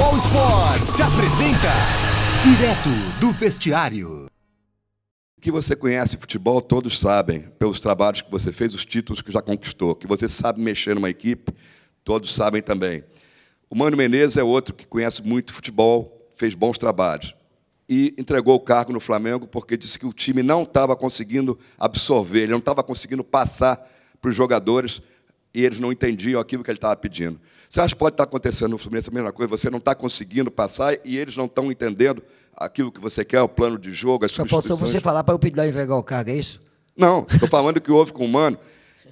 All Sport apresenta Direto do Vestiário. Que você conhece futebol, todos sabem, pelos trabalhos que você fez, os títulos que já conquistou. Que você sabe mexer numa equipe, todos sabem também. O Mano Menezes é outro que conhece muito futebol, fez bons trabalhos. E entregou o cargo no Flamengo porque disse que o time não estava conseguindo absorver, ele não estava conseguindo passar para os jogadores e eles não entendiam aquilo que ele estava pedindo. Você acha que pode estar tá acontecendo no Fluminense a mesma coisa? Você não está conseguindo passar e eles não estão entendendo aquilo que você quer, o plano de jogo, as Só substituições. Só você falar para eu pedir entregar o cargo, é isso? Não, estou falando que houve com o Mano,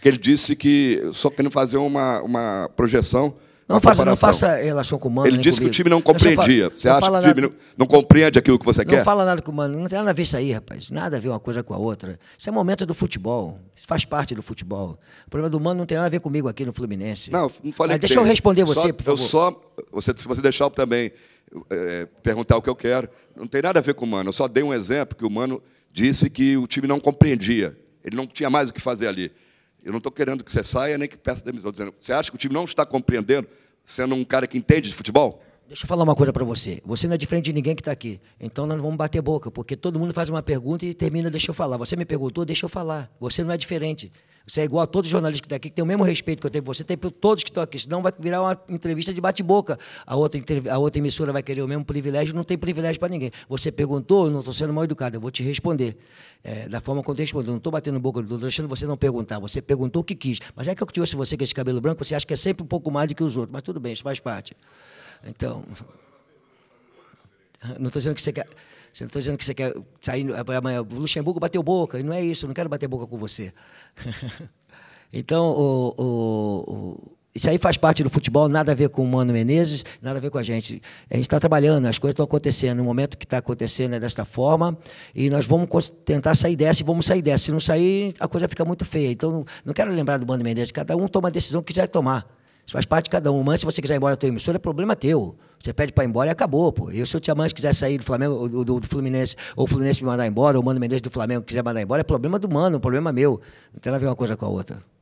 que ele disse que só querendo fazer uma, uma projeção não faça, não faça relação com o Mano. Ele disse comigo. que o time não compreendia. você acha que o time não, não, compreende aquilo que você não quer? Não fala nada com o Mano. Não tem nada a ver isso aí, rapaz. Nada a ver uma coisa com a outra. Isso é momento do futebol. Isso faz parte do futebol. O problema do Mano não tem nada a ver comigo aqui no Fluminense. Não, não falei Mas deixa eu responder você, por favor. Eu só... Você, se você deixar também é, perguntar o que eu quero, não tem nada a ver com o Mano. Eu só dei um exemplo que o Mano disse que o time não compreendia. Ele não tinha mais o que fazer ali. Eu não estou querendo que você saia nem que peça demissão. Dizendo, você acha que o time não está compreendendo, sendo é um cara que entende de futebol? Deixa eu falar uma coisa para você. Você não é diferente de ninguém que está aqui. Então nós não vamos bater boca, porque todo mundo faz uma pergunta e termina, deixa eu falar. Você me perguntou, deixa eu falar. Você não é diferente. Você é igual a todos os jornalistas que estão aqui, que tem o mesmo respeito que eu tenho por você, tem por todos que estão aqui. Senão vai virar uma entrevista de bate-boca. A outra, a outra emissora vai querer o mesmo privilégio, não tem privilégio para ninguém. Você perguntou, eu não estou sendo mal educado, eu vou te responder. É, da forma como eu respondo. Não estou batendo boca do deixando você não perguntar. Você perguntou o que quis. Mas já é que eu trouxe você com esse cabelo branco, você acha que é sempre um pouco mais do que os outros. Mas tudo bem, isso faz parte. Então. Não estou dizendo que você quer. Você não está dizendo que você quer sair amanhã. O Luxemburgo bateu boca. Não é isso, eu não quero bater boca com você. então, o, o, o, isso aí faz parte do futebol, nada a ver com o Mano Menezes, nada a ver com a gente. A gente está trabalhando, as coisas estão acontecendo. O momento que está acontecendo é desta forma. E nós vamos tentar sair dessa e vamos sair dessa. Se não sair, a coisa fica muito feia. Então, não, não quero lembrar do Mano Menezes. Cada um toma a decisão que quiser tomar. Isso faz parte de cada um. Mas se você quiser ir embora da tua emissora, é problema teu. Você pede para ir embora e acabou, pô. Eu, se o Tiamante quiser sair do Flamengo, do, do, do, Fluminense, ou o Fluminense me mandar embora, ou o Mano Menezes do Flamengo quiser mandar embora, é problema do Mano, é problema meu. Não tem nada a ver uma coisa com a outra.